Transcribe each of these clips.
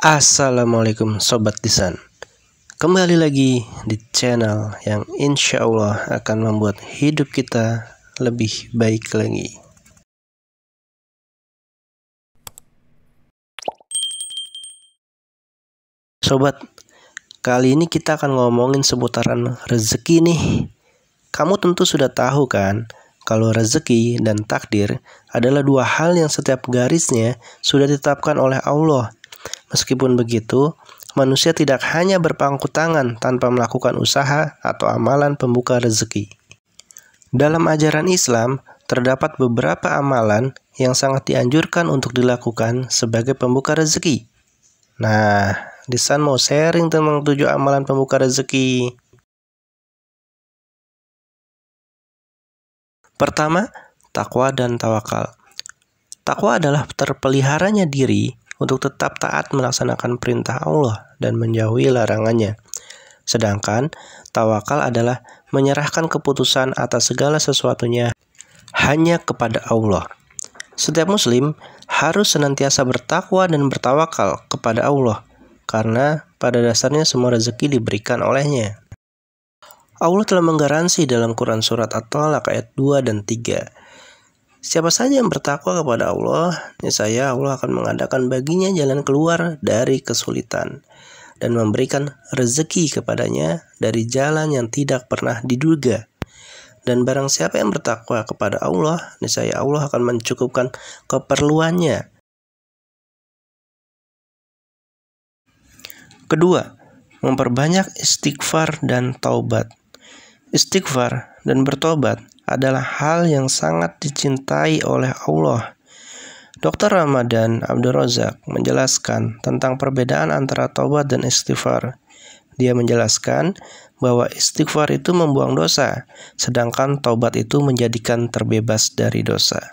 Assalamualaikum Sobat Desain Kembali lagi di channel yang insya Allah akan membuat hidup kita lebih baik lagi Sobat, kali ini kita akan ngomongin seputaran rezeki nih Kamu tentu sudah tahu kan kalau rezeki dan takdir adalah dua hal yang setiap garisnya sudah ditetapkan oleh Allah – Meskipun begitu, manusia tidak hanya berpangku tangan tanpa melakukan usaha atau amalan pembuka rezeki. Dalam ajaran Islam, terdapat beberapa amalan yang sangat dianjurkan untuk dilakukan sebagai pembuka rezeki. Nah, desain mau sharing tentang tujuh amalan pembuka rezeki. Pertama, takwa dan tawakal. Takwa adalah terpeliharanya diri untuk tetap taat melaksanakan perintah Allah dan menjauhi larangannya. Sedangkan tawakal adalah menyerahkan keputusan atas segala sesuatunya hanya kepada Allah. Setiap muslim harus senantiasa bertakwa dan bertawakal kepada Allah karena pada dasarnya semua rezeki diberikan olehnya. Allah telah menggaransi dalam Quran Surat At-Talaq ayat 2 dan 3 Siapa saja yang bertakwa kepada Allah, niscaya Allah akan mengadakan baginya jalan keluar dari kesulitan dan memberikan rezeki kepadanya dari jalan yang tidak pernah diduga. Dan barang siapa yang bertakwa kepada Allah, niscaya Allah akan mencukupkan keperluannya. Kedua, memperbanyak istighfar dan taubat. Istighfar dan bertobat adalah hal yang sangat dicintai oleh Allah. Dr. Ramadan Abdul Razak menjelaskan tentang perbedaan antara taubat dan istighfar. Dia menjelaskan bahwa istighfar itu membuang dosa, sedangkan taubat itu menjadikan terbebas dari dosa.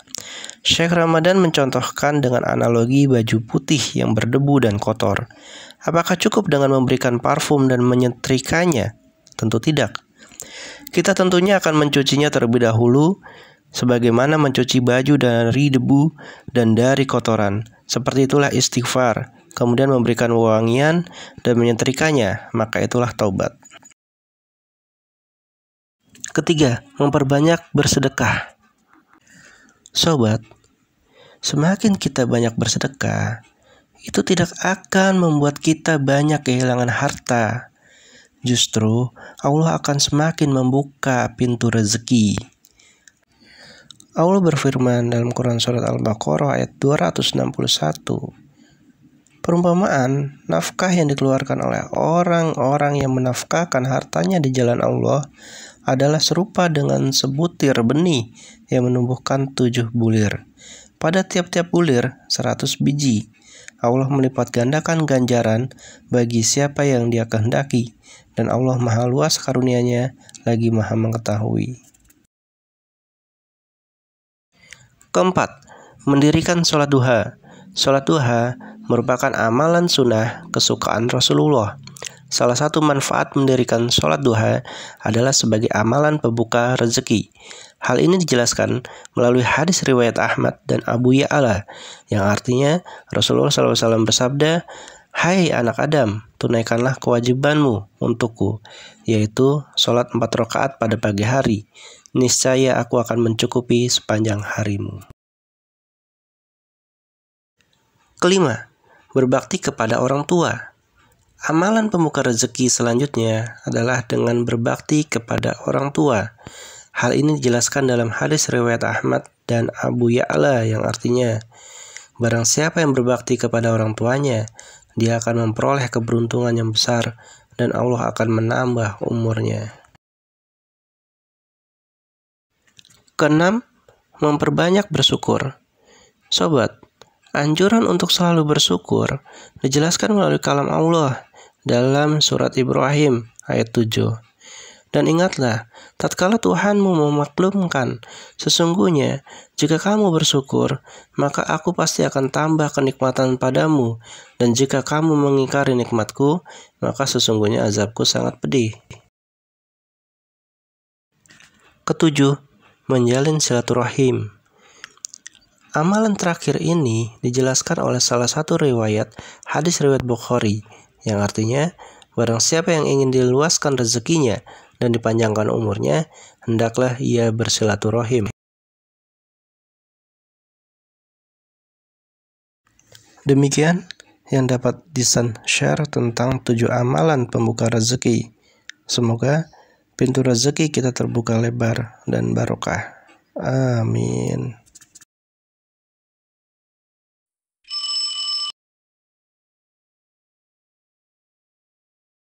Syekh Ramadan mencontohkan dengan analogi baju putih yang berdebu dan kotor. Apakah cukup dengan memberikan parfum dan menyetrikanya? Tentu tidak. Kita tentunya akan mencucinya terlebih dahulu sebagaimana mencuci baju dari debu dan dari kotoran. Seperti itulah istighfar, kemudian memberikan wewangian dan menyetrikanya, maka itulah taubat. Ketiga, memperbanyak bersedekah. Sobat, semakin kita banyak bersedekah, itu tidak akan membuat kita banyak kehilangan harta, Justru Allah akan semakin membuka pintu rezeki. Allah berfirman dalam Quran Surat Al-Baqarah ayat 261 Perumpamaan nafkah yang dikeluarkan oleh orang-orang yang menafkahkan hartanya di jalan Allah adalah serupa dengan sebutir benih yang menumbuhkan tujuh bulir. Pada tiap-tiap bulir, seratus biji. Allah melipat gandakan ganjaran bagi siapa yang dia kehendaki, dan Allah maha luas KaruniaNya lagi maha mengetahui. Keempat, mendirikan sholat duha. Sholat duha merupakan amalan sunnah kesukaan Rasulullah. Salah satu manfaat mendirikan sholat duha adalah sebagai amalan pembuka rezeki. Hal ini dijelaskan melalui hadis riwayat Ahmad dan Abu Ya'ala yang artinya Rasulullah SAW bersabda, Hai anak Adam, tunaikanlah kewajibanmu untukku, yaitu sholat empat rakaat pada pagi hari. Niscaya aku akan mencukupi sepanjang harimu. Kelima, berbakti kepada orang tua. Amalan pemuka rezeki selanjutnya adalah dengan berbakti kepada orang tua. Hal ini dijelaskan dalam hadis riwayat Ahmad dan Abu Ya'la yang artinya, Barang siapa yang berbakti kepada orang tuanya, dia akan memperoleh keberuntungan yang besar dan Allah akan menambah umurnya. Keenam, memperbanyak bersyukur. Sobat, anjuran untuk selalu bersyukur dijelaskan melalui kalam Allah dalam surat Ibrahim ayat 7. Dan ingatlah, tatkala Tuhanmu memaklumkan, sesungguhnya jika kamu bersyukur, maka aku pasti akan tambah kenikmatan padamu, dan jika kamu mengingkari nikmatku, maka sesungguhnya azabku sangat pedih. Ketujuh, menjalin silaturahim. Amalan terakhir ini dijelaskan oleh salah satu riwayat hadis riwayat Bukhari yang artinya Barang siapa yang ingin diluaskan rezekinya, dan dipanjangkan umurnya, hendaklah ia bersilaturahim. Demikian yang dapat Disan share tentang tujuh amalan pembuka rezeki. Semoga pintu rezeki kita terbuka lebar dan barokah. Amin.